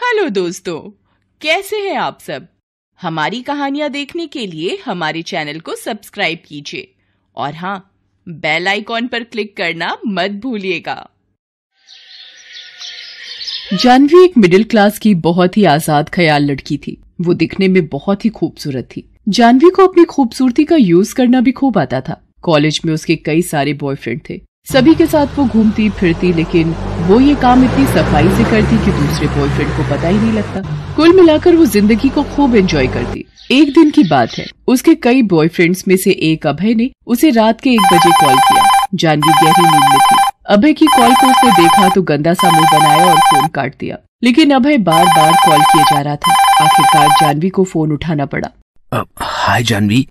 hello दोस्तों कैसे हैं आप सब हमारी कहानियां देखने के लिए हमारे चैनल को सब्सक्राइब कीजिए और हाँ बेल आइकॉन पर क्लिक करना मत भूलिएगा जानवी एक मिडिल क्लास की बहुत ही आजाद ख्याल लड़की थी वो दिखने में बहुत ही खूबसूरत थी जानवी को अपनी खूबसूरती का यूज करना भी खूब आता था कॉलेज में उसके कई सारे बॉयफ्रेंड थे सभी के साथ वो घूमती फिरती लेकिन वो ये काम इतनी सफाई से करती कि दूसरे बॉयफ्रेंड को पता ही नहीं लगता कुल मिलाकर वो जिंदगी को खूब एंजॉय करती एक दिन की बात है उसके कई बॉयफ्रेंड्स में से एक अभय ने उसे रात के एक बजे कॉल किया जानवी गहरी नींद में थी अभय की कॉल को उसने देखा तो गंदा सा मुंह बनाया और फोन काट दिया लेकिन अभय बार बार कॉल किया जा रहा था आखिरकार जानवी को फोन उठाना पड़ा हाय जानवी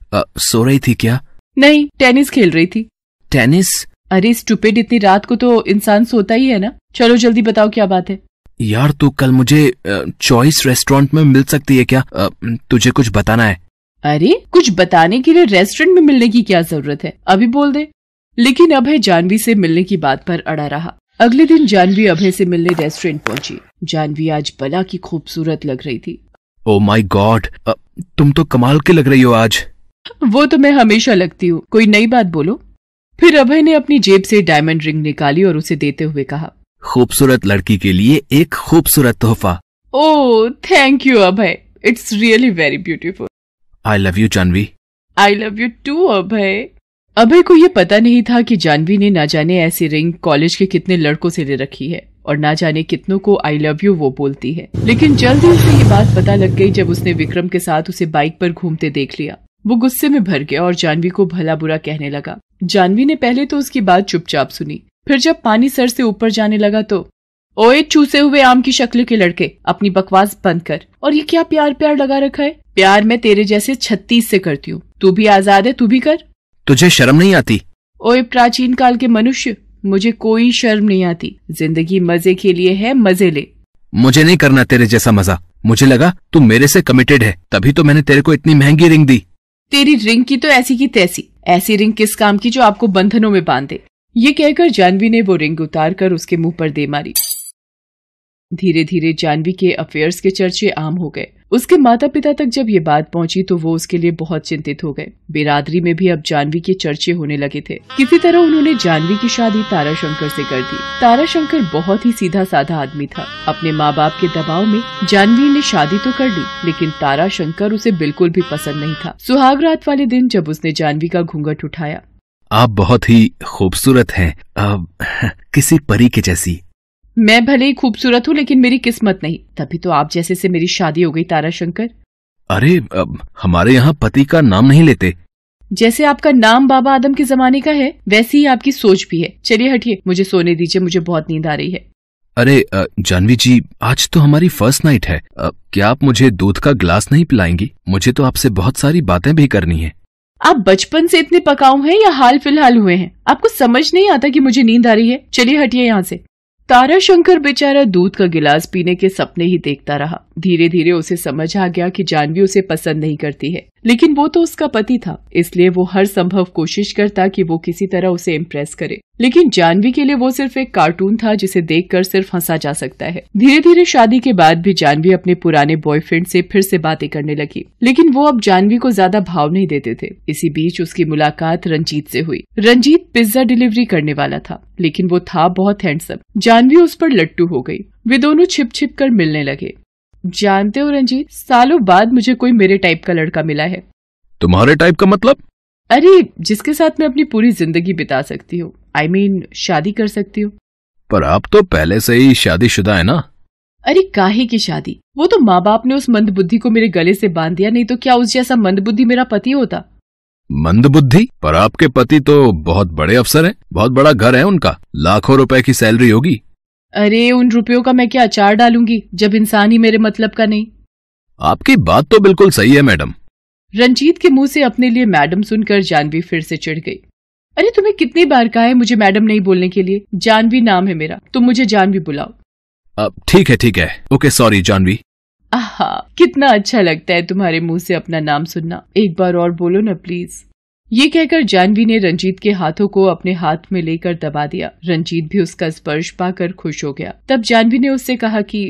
सो रही थी क्या नहीं टेनिस खेल रही थी टेनिस अरे स्टूपिड इतनी रात को तो इंसान सोता ही है ना चलो जल्दी बताओ क्या बात है यार तू तो कल मुझे चॉइस रेस्टोरेंट में मिल सकती है क्या तुझे कुछ बताना है अरे कुछ बताने के लिए रेस्टोरेंट में मिलने की क्या जरूरत है अभी बोल दे लेकिन अभय जानवी से मिलने की बात पर अड़ा रहा अगले दिन जानवी अभय से मिलने रेस्टोरेंट पहुंची जानवी आज बला की खूबसूरत लग रही थी ओ माई गॉड तुम तो कमाल के लग रही हो आज वो तो मैं हमेशा लगती हूँ कोई नई बात बोलो फिर अभय ने अपनी जेब से डायमंड रिंग निकाली और उसे देते हुए कहा खूबसूरत लड़की के लिए एक खूबसूरत तोहफा oh thank you Abhay it's really very beautiful I love you Janhvi I love you too Abhay Abhay को ये पता नहीं था कि जानवी ने ना जाने ऐसी रिंग कॉलेज के कितने लड़कों से ले रखी है और ना जाने कितनों को आई लव यू वो बोलती है लेकिन जल्द ही उसे ये बात पता लग गई जब उसने विक्रम के साथ उसे बाइक पर घूमते देख लिया वो गुस्से में भर गया और जानवी को भला बुरा कहने लगा जानवी ने पहले तो उसकी बात चुपचाप सुनी फिर जब पानी सर से ऊपर जाने लगा तो ओए चूसे हुए आम की शक्ल के लड़के अपनी बकवास बंद कर और ये क्या प्यार प्यार लगा रखा है प्यार मैं तेरे जैसे छत्तीस से करती हूँ तू भी आजाद है तू भी कर तुझे शर्म नहीं आती ओए प्राचीन काल के मनुष्य मुझे कोई शर्म नहीं आती जिंदगी मजे के लिए है मजे ले मुझे नहीं करना तेरे जैसा मजा मुझे लगा तू मेरे से कमिटेड है तभी तो मैंने तेरे को इतनी महंगी रिंग दी तेरी रिंग की तो ऐसी की तैसी ऐसी रिंग किस काम की जो आपको बंधनों में बांधे ये कहकर जानवी ने वो रिंग उतार कर उसके मुंह पर दे मारी धीरे धीरे जानवी के अफेयर्स के चर्चे आम हो गए उसके माता पिता तक जब ये बात पहुंची तो वो उसके लिए बहुत चिंतित हो गए बिरादरी में भी अब जानवी के चर्चे होने लगे थे किसी तरह उन्होंने जानवी की शादी तारा शंकर ऐसी कर दी तारा शंकर बहुत ही सीधा साधा आदमी था अपने माँ बाप के दबाव में जानवी ने शादी तो कर ली लेकिन तारा शंकर उसे बिल्कुल भी पसंद नहीं था सुहाग रात वाले दिन जब उसने जानवी का घूंघट उठाया आप बहुत ही खूबसूरत हैं अब किसी परी के जैसी मैं भले ही खूबसूरत हूँ लेकिन मेरी किस्मत नहीं तभी तो आप जैसे से मेरी शादी हो गई तारा शंकर अरे अब हमारे यहाँ पति का नाम नहीं लेते जैसे आपका नाम बाबा आदम के जमाने का है वैसी ही आपकी सोच भी है चलिए हटिए मुझे सोने दीजिए मुझे बहुत नींद आ रही है अरे जानवी जी आज तो हमारी फर्स्ट नाइट है क्या आप मुझे दूध का ग्लास नहीं पिलाएंगी मुझे तो आपसे बहुत सारी बातें भी करनी है आप बचपन से इतने पकाऊ हैं या हाल फिलहाल हुए हैं आपको समझ नहीं आता कि मुझे नींद आ रही है चलिए हटिए यहाँ से तारा शंकर बेचारा दूध का गिलास पीने के सपने ही देखता रहा धीरे धीरे उसे समझ आ गया कि जानवी उसे पसंद नहीं करती है लेकिन वो तो उसका पति था इसलिए वो हर संभव कोशिश करता कि वो किसी तरह उसे इम्प्रेस करे लेकिन जानवी के लिए वो सिर्फ एक कार्टून था जिसे देखकर सिर्फ हंसा जा सकता है धीरे धीरे शादी के बाद भी जानवी अपने पुराने बॉयफ्रेंड से फिर से बातें करने लगी लेकिन वो अब जानवी को ज्यादा भाव नहीं देते थे इसी बीच उसकी मुलाकात रंजीत से हुई रंजीत पिज्जा डिलीवरी करने वाला था लेकिन वो था बहुत हैंडसम जानवी उस पर लट्टू हो गई वे दोनों छिप छिप कर मिलने लगे जानते हो रंजीत सालों बाद मुझे कोई मेरे टाइप का लड़का मिला है तुम्हारे टाइप का मतलब अरे जिसके साथ मैं अपनी पूरी जिंदगी बिता सकती हूँ आई मीन शादी कर सकती हूँ पर आप तो पहले से ही शादी शुदा है ना अरे काहे की शादी वो तो माँ बाप ने उस मंद बुद्धि को मेरे गले से बांध दिया नहीं तो क्या उस जैसा मंद बुद्धि मेरा पति होता मंद बुद्धि पर आपके पति तो बहुत बड़े अफसर हैं, बहुत बड़ा घर है उनका लाखों रुपए की सैलरी होगी अरे उन रुपयों का मैं क्या अचार डालूंगी जब इंसान ही मेरे मतलब का नहीं आपकी बात तो बिल्कुल सही है मैडम रंजीत के मुंह से अपने लिए मैडम सुनकर जानवी फिर से चिढ़ गई अरे तुम्हें कितनी बार कहा है मुझे मैडम नहीं बोलने के लिए जानवी नाम है मेरा तुम मुझे जानवी बुलाओ अब ठीक है ठीक है ओके सॉरी जानवी आहा कितना अच्छा लगता है तुम्हारे मुंह से अपना नाम सुनना एक बार और बोलो ना प्लीज ये कहकर जानवी ने रंजीत के हाथों को अपने हाथ में लेकर दबा दिया रंजीत भी उसका स्पर्श पाकर खुश हो गया तब जानवी ने उससे कहा कि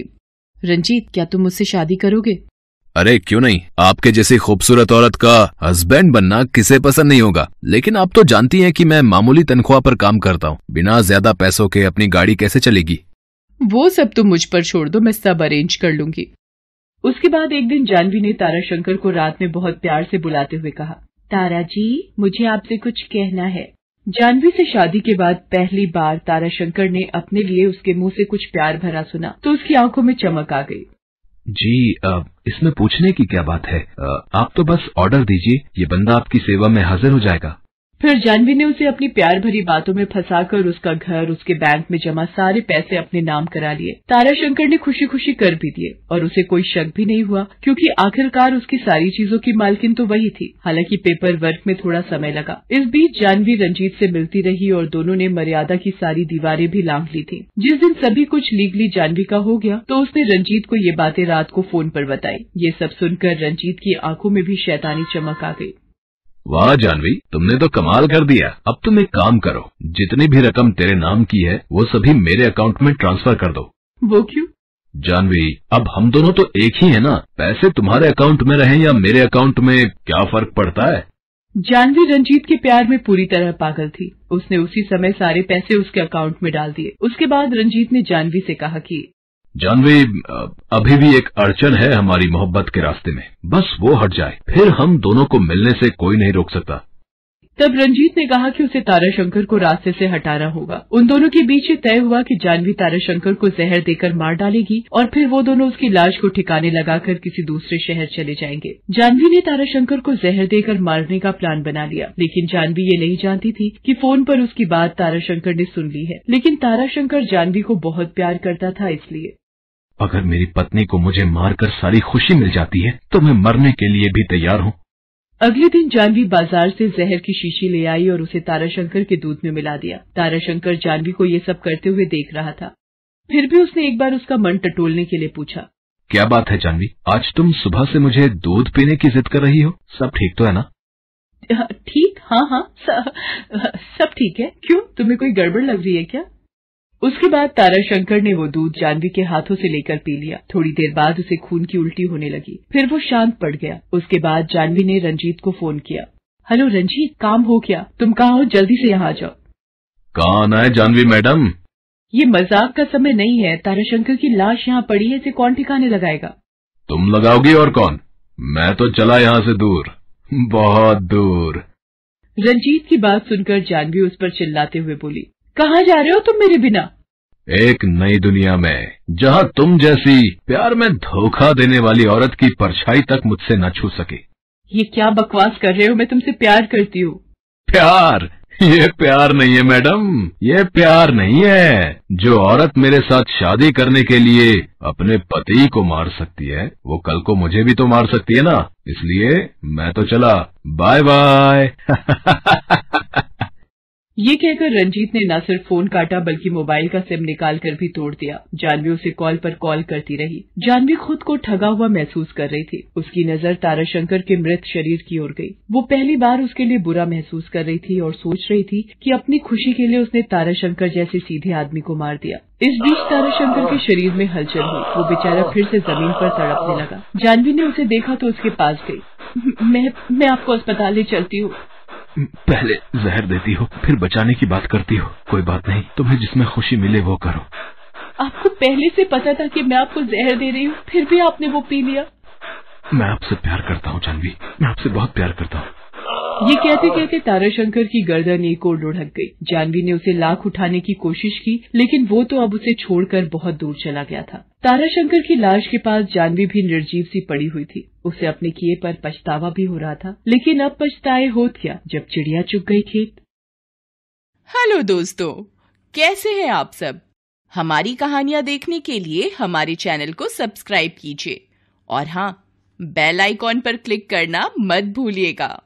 रंजीत क्या तुम मुझसे शादी करोगे अरे क्यों नहीं आपके जैसी खूबसूरत औरत का हस्बैंड बनना किसे पसंद नहीं होगा लेकिन आप तो जानती हैं कि मैं मामूली तनख्वाह पर काम करता हूँ बिना ज्यादा पैसों के अपनी गाड़ी कैसे चलेगी वो सब तुम मुझ पर छोड़ दो मैं सब अरेंज कर लूंगी उसके बाद एक दिन जानवी ने तारा शंकर को रात में बहुत प्यार से बुलाते हुए कहा तारा जी मुझे आपसे कुछ कहना है जानवी से शादी के बाद पहली बार तारा शंकर ने अपने लिए उसके मुंह से कुछ प्यार भरा सुना तो उसकी आंखों में चमक आ गई जी इसमें पूछने की क्या बात है आप तो बस ऑर्डर दीजिए ये बंदा आपकी सेवा में हाजिर हो जाएगा फिर जानवी ने उसे अपनी प्यार भरी बातों में फंसाकर उसका घर उसके बैंक में जमा सारे पैसे अपने नाम करा लिए ताराशंकर ने खुशी खुशी कर भी दिए और उसे कोई शक भी नहीं हुआ क्योंकि आखिरकार उसकी सारी चीजों की मालकिन तो वही थी हालांकि पेपर वर्क में थोड़ा समय लगा इस बीच जानवी रंजीत से मिलती रही और दोनों ने मर्यादा की सारी दीवारें भी लांग ली थी जिस दिन सभी कुछ लीगली जानवी का हो गया तो उसने रंजीत को ये बातें रात को फोन पर बताई ये सब सुनकर रंजीत की आंखों में भी शैतानी चमक आ गई वाह जानवी तुमने तो कमाल कर दिया अब तुम एक काम करो जितनी भी रकम तेरे नाम की है वो सभी मेरे अकाउंट में ट्रांसफर कर दो वो क्यों जानवी अब हम दोनों तो एक ही है ना पैसे तुम्हारे अकाउंट में रहें या मेरे अकाउंट में क्या फर्क पड़ता है जानवी रंजीत के प्यार में पूरी तरह पागल थी उसने उसी समय सारे पैसे उसके अकाउंट में डाल दिए उसके बाद रंजीत ने जानवी से कहा कि जानवे अभी भी एक अड़चन है हमारी मोहब्बत के रास्ते में बस वो हट जाए फिर हम दोनों को मिलने से कोई नहीं रोक सकता तब रंजीत ने कहा कि उसे ताराशंकर को रास्ते से हटाना होगा उन दोनों के बीच ये तय हुआ कि जानवी ताराशंकर को जहर देकर मार डालेगी और फिर वो दोनों उसकी लाश को ठिकाने लगाकर किसी दूसरे शहर चले जाएंगे जानवी ने ताराशंकर को जहर देकर मारने का प्लान बना लिया लेकिन जानवी ये नहीं जानती थी कि फोन पर उसकी बात ताराशंकर ने सुन ली है लेकिन ताराशंकर जानवी को बहुत प्यार करता था इसलिए अगर मेरी पत्नी को मुझे मारकर सारी खुशी मिल जाती है तो मैं मरने के लिए भी तैयार हूँ अगले दिन जानवी बाजार से जहर की शीशी ले आई और उसे ताराशंकर के दूध में मिला दिया ताराशंकर जानवी को ये सब करते हुए देख रहा था फिर भी उसने एक बार उसका मन टटोलने के लिए पूछा क्या बात है जानवी आज तुम सुबह से मुझे दूध पीने की जिद कर रही हो सब ठीक तो है ना हाँ, ठीक हाँ हाँ सब ठीक है क्यों तुम्हें कोई गड़बड़ लग रही है क्या उसके बाद ताराशंकर ने वो दूध जानवी के हाथों से लेकर पी लिया थोड़ी देर बाद उसे खून की उल्टी होने लगी फिर वो शांत पड़ गया उसके बाद जानवी ने रंजीत को फोन किया हेलो रंजीत काम हो क्या तुम कहाँ हो जल्दी से यहाँ आ जाओ कहाँ आना है जानवी मैडम ये मजाक का समय नहीं है ताराशंकर की लाश यहाँ पड़ी है इसे कौन ठिकाने लगाएगा तुम लगाओगी और कौन मैं तो चला यहाँ से दूर बहुत दूर रंजीत की बात सुनकर जानवी उस पर चिल्लाते हुए बोली कहाँ जा रहे हो तुम मेरे बिना एक नई दुनिया में जहाँ तुम जैसी प्यार में धोखा देने वाली औरत की परछाई तक मुझसे न छू सके ये क्या बकवास कर रहे हो मैं तुमसे प्यार करती हूँ प्यार ये प्यार नहीं है मैडम ये प्यार नहीं है जो औरत मेरे साथ शादी करने के लिए अपने पति को मार सकती है वो कल को मुझे भी तो मार सकती है ना इसलिए मैं तो चला बाय बाय ये कहकर रंजीत ने न सिर्फ फोन काटा बल्कि मोबाइल का सिम निकाल कर भी तोड़ दिया जानवी उसे कॉल पर कॉल करती रही जानवी खुद को ठगा हुआ महसूस कर रही थी उसकी नजर ताराशंकर के मृत शरीर की ओर गई वो पहली बार उसके लिए बुरा महसूस कर रही थी और सोच रही थी कि अपनी खुशी के लिए उसने ताराशंकर जैसे सीधे आदमी को मार दिया इस बीच ताराशंकर के शरीर में हलचल हुई वो बेचारा फिर से जमीन पर तड़पने लगा जानवी ने उसे देखा तो उसके पास गई मैं मैं आपको अस्पताल ले चलती हूँ पहले जहर देती हो फिर बचाने की बात करती हो कोई बात नहीं तुम्हें जिसमें खुशी मिले वो करो आपको पहले से पता था कि मैं आपको जहर दे रही हूँ फिर भी आपने वो पी लिया मैं आपसे प्यार करता हूँ जानवी मैं आपसे बहुत प्यार करता हूँ ये कहते कहते ताराशंकर की गर्दन एक और लुढ़क गई जानवी ने उसे लाख उठाने की कोशिश की लेकिन वो तो अब उसे छोड़कर बहुत दूर चला गया था ताराशंकर की लाश के पास जानवी भी निर्जीव सी पड़ी हुई थी उसे अपने किए पर पछतावा भी हो रहा था लेकिन अब पछताए हो क्या जब चिड़िया चुग गई खेत हेलो दोस्तों कैसे हैं आप सब हमारी कहानियां देखने के लिए हमारे चैनल को सब्सक्राइब कीजिए और हाँ बेल आइकॉन पर क्लिक करना मत भूलिएगा